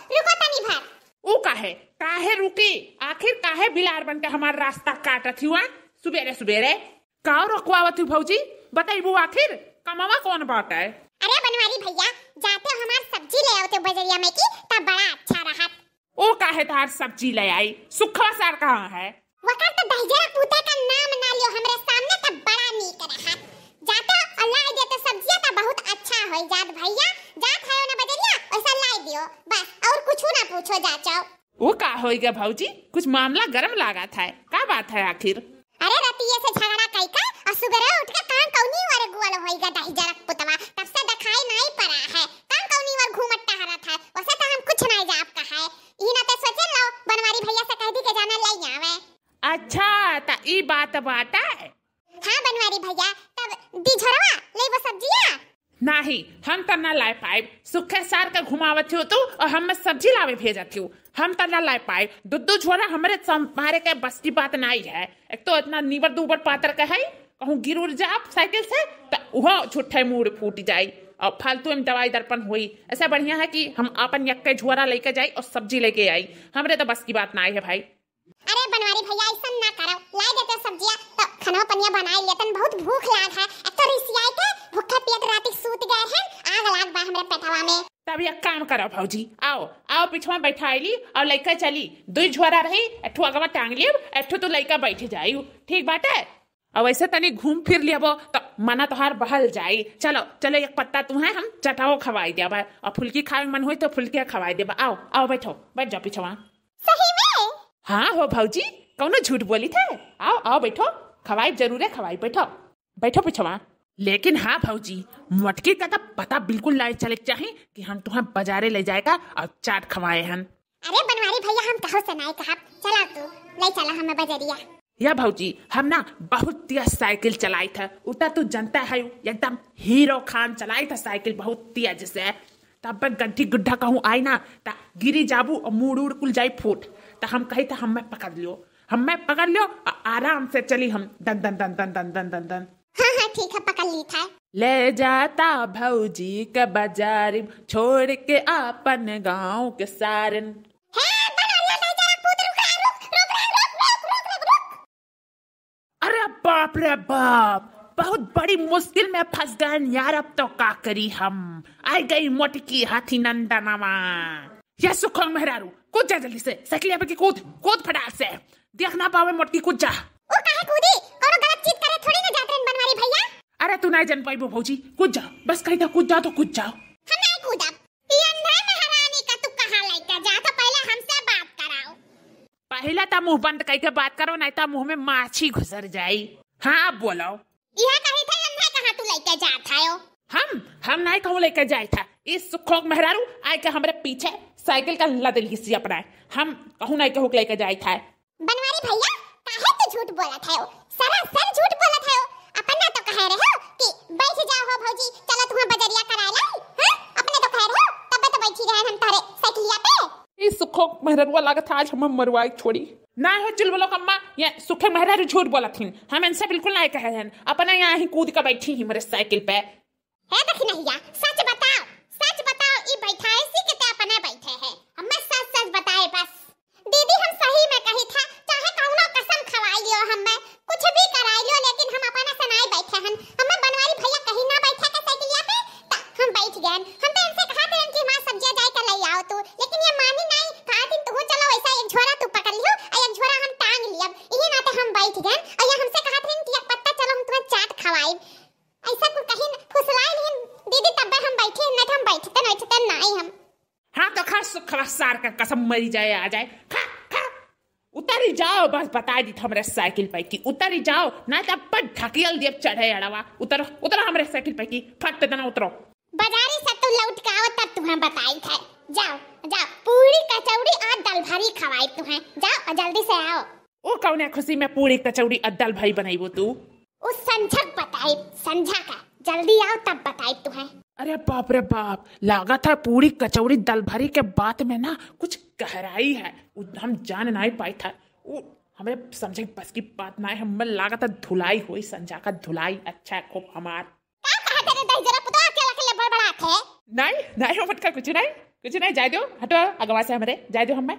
रुको तनी भर ऊ काहे काहे रुकी आखिर काहे बिलार बनके हमार रास्ता काटत हुआ सुबेरे सुबेरे काओ रखवावत हु भौजी बताइबो आखिर कमावा कौन बात है अरे बनवारी भैया जाते हमार सब्जी ले आओते तो बजरिया में की तब बड़ा अच्छा रहत ओ काहे तार सब्जी ले आई सुखवा सार कहां है वकर तो दहिजरा पूते का नाम ना लियो हमरे सामने तब बड़ा नीक रहत जाते अल्लाह दे तो सब्जी तो बहुत अच्छा हो जात भैया जात करियो बस और कुछ ना पूछो जा जाओ वो का होएगा भौजी कुछ मामला गरम लागा था का बात है आखिर अरे रतिये से झगड़ा कई का और सुगरा उठ के कान कौनी वाले गुवाल होएगा दाई जरा पुतवा तब से दिखाई नहीं पड़ा है कान कौनी वाल घूमत टहरा था वैसे तो हम कुछ नहीं जाप का है ई ना तो सोचे लो बनवारी भैया से कह दी के जाना ले आवे अच्छा ता ई बात बाटा है हां बनवारी भैया तब दी झरवा ले वो सब्जी नाही हम त ना लाए पाए सुखे सार के घुमावत हो तू और हम में सब्जी लावे भेजा थी हम त ना लाए पाए दुद्दू झोरा हमारे संभारे के बस की बात नहीं है एक तो इतना नीबर दूबर पात्र का है कहूँ गिर उड़ जा साइकिल से तो वह छुट्ठे मूड फूट जाए और फालतू में दवाई दर्पण हुई ऐसा बढ़िया है कि हम अपन यक्के झोरा लेके जाए और सब्जी लेके आई हमारे तो बस की बात ना आई है भाई अरे बनवारी भैया ऐसा ना करो लाए देते सब्जियां तो खाना पनिया बनाए लेतन बहुत भूख लाग है तब एक काम करो भौजी आओ आओ पिछवा बैठा ली और लड़का चली दुई झोरा रही एठू अगवा टांग लियब एठू तो लड़का बैठ जायु ठीक बाटे अब ऐसे तनी घूम फिर लियबो तो मना तोहार बहल जाई चलो चलो एक पत्ता तुम्हें हम चटाओ खवाई देब और फुल्की खाए मन हो तो फुल्की खवाई देब आओ आओ बैठो बैठ जाओ पिछवा सही में हाँ हो भौजी कौन झूठ बोली थे आओ आओ बैठो खवाई जरूर है खवाई बैठो बैठो पिछवा लेकिन हाँ भाजी मटकी का तो पता बिल्कुल ना चले चाहे कि हम तुम्हें बाजारे ले जाएगा और चाट खवाए हम अरे बनवारी भैया हम कहो से नहीं कहा चला तू ले चला हमें बजरिया या भाजी हम ना बहुत तेज साइकिल चलाई था उता तू तो जनता है एकदम हीरो खान चलाई था साइकिल बहुत तेज से तब तो गड्ढी गुड्ढा कहूँ आई ना तो गिरी जाबू और मुड़ उड़ कुल जाए फूट तो हम कही था हमें पकड़ लियो हमें पकड़ लियो आराम से चली हम दन दन दन दन दन दन दन दन हाँ हाँ ठीक है पकड़ ली था ले जाता भौजी के बाजार छोड़ के अपन गांव के सारन अरे बाप रे बाप बहुत बड़ी मुश्किल में फंस गए यार अब तो का करी हम आ गई मोटकी हाथी नंदनमा ये सुखो मेहरारू कूद जा जल्दी से साइकिल पे कूद कूद फटाक से देख ना पावे मोटकी कूद जा तू ना पाई पाइबो भौजी कुछ जाओ बस कही था कुछ जाओ तो कुछ जाओ हाँ तो पहला तो मुंह बंद करके बात करो नहीं तो मुंह में माछी घुसर जाई हाँ आप बोलो यह कही थे अंधा कहाँ तू लेके जाता हो हम हम नहीं कहूँ लेके जाए था इस सुखोक मेहरारू आए के हमारे पीछे साइकिल का लदल हिस्सी अपनाए हम कहूँ नहीं कहूँ लेके जाए था बनवारी भैया काहे तू झूठ बोला था हो सरासर झूठ मेहरनुआ लागत आज हम मरुआ छोड़ी ना हो चुल बोलो कम्मा ये सुखे मेहरा झूठ बोला थी हम इनसे बिल्कुल ना कहे हैं अपना यहाँ ही कूद कर बैठी ही मेरे साइकिल पे है नहीं सच मार कर कसम मरी जाए आ जाए खा खा उतर ही जाओ बस बता दी हमारे साइकिल पर की उतर ही जाओ ना तो अब ढकेल दिए चढ़े अड़वा उतरो उतरो हमारे साइकिल पर की फट देना उतरो बाजारी से तो लौट के आओ तब तुम्हें बताई थे जाओ जाओ पूरी कचौड़ी और दाल भरी खवाई तुम्हें जाओ जल्दी से आओ ओ कौन खुशी में पूरी कचौड़ी और दाल भरी बनाई वो तू उस संझक बताई संझा का जल्दी आओ तब बताई तुम्हें अरे बाप रे बाप लागत है पूरी कचौड़ी दल भरी के बात में ना कुछ गहराई है हम जान नहीं पाई था वो हमें समझे बस की बात ना है हमें लागत है धुलाई हुई संजा का धुलाई अच्छा है खूब हमार नहीं नहीं हो कुछ नहीं कुछ नहीं जाए दो हटो अगवा से हमारे जाए दो हमें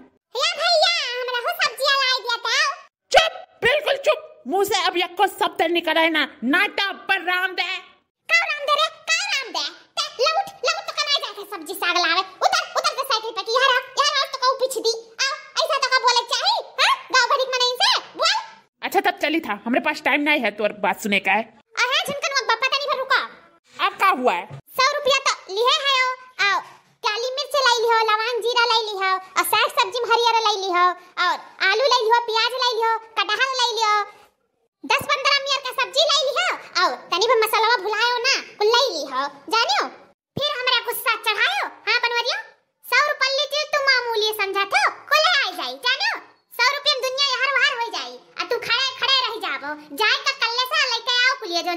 चुप बिल्कुल चुप मुंह से अब यको शब्द निकल है ना नाटा पर राम दे सब्जी साग लावे उतर उतर से साइकिल पे की हरा यार आज तो कहूं पीछे दी आओ ऐसा तो का बोले चाहे हां गांव भरिक में नहीं से बोल अच्छा तब चली था हमरे पास टाइम नहीं है तोर बात सुने का है अरे झनकन मत बापा तनी भर रुका अब का हुआ है 100 रुपया तो लिए है आओ आओ काली मिर्च लाई लिहो लवांग जीरा लाई लिहो और साग सब्जी में हरियर लाई लिहो और आलू लाई लिहो प्याज लाई लिहो कटहल लाई लिहो दस पंद्रह मिनट का सब्जी लाई लिहो और तनी भी मसाला भुलायो ना कुल लाई लिहो जानियो फिर हमरा गुस्सा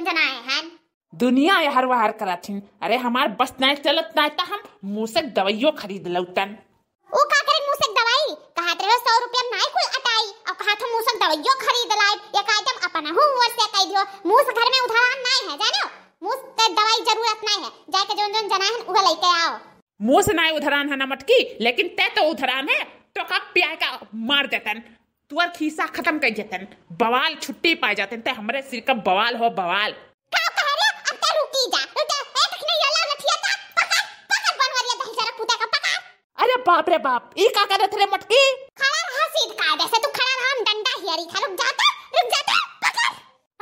जन आए हैं दुनिया यार वहार कराथिन अरे हमार बस ना चलत ना तो हम मुंह से दवाइयों खरीद लउतन ओ का करे मुंह से दवाई कहत रहे 100 रुपया नाय कुल अटाई अब कहत तो मुंह से दवाइयों खरीद लाए एक आइटम अपना हूं ऊपर से कह दियो मुंह से घर में उधार नाय है जानो मुंह से दवाई जरूरत नाय है जाके तो जोन जोन जना है उह लेके आओ मुंह से नाय उधरान है ना मटकी लेकिन ते तो उधरान है तो का प्याय का मार देतन तुअर खीसा खत्म कर जाते बवाल छुट्टी पा जाते ते हमारे सिर का बवाल हो बवाल अरे बाप रे बाप ई का करत रे मटकी खड़ा रहा सीध का जैसे तू खड़ा रहा हम डंडा हियरी था रुक जाता रुक जाता पकड़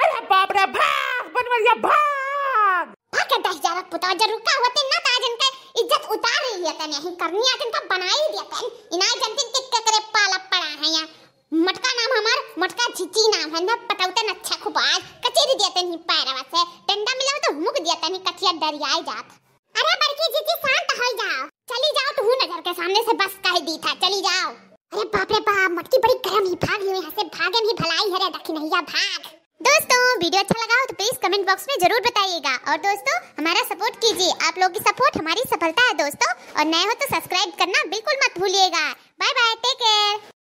अरे बाप रे भाग बनवरिया भाग भाग दस जा हजार पुता जर रुका होते तो ना ता जन के इज्जत उतार रही है तने तो ही करनी आ तन का बनाई दिया तन इना जनतिन टिक के करे पाला पड़ा है यहां मटका नाम हमार मटका झिची नाम है ना पटौतन अच्छा खुबाज कचेरी दिया तनी तो पैरवा से डंडा मिला तो मुक दिया तनी तो कचिया डरियाए जात अरे बड़की झिची शांत हो जाओ चली जाओ तू नजर के सामने से बस कह दी था चली जाओ अरे बाप रे बाप मटकी बड़ी गरम ही भाग लियो यहां से भागे भी भलाई है रे दखी दखिनैया भाग दोस्तों वीडियो अच्छा लगा हो तो प्लीज कमेंट बॉक्स में जरूर बताइएगा और दोस्तों हमारा सपोर्ट कीजिए आप लोगों की सपोर्ट हमारी सफलता है दोस्तों और नए हो तो सब्सक्राइब करना बिल्कुल मत भूलिएगा बाय बाय टेक केयर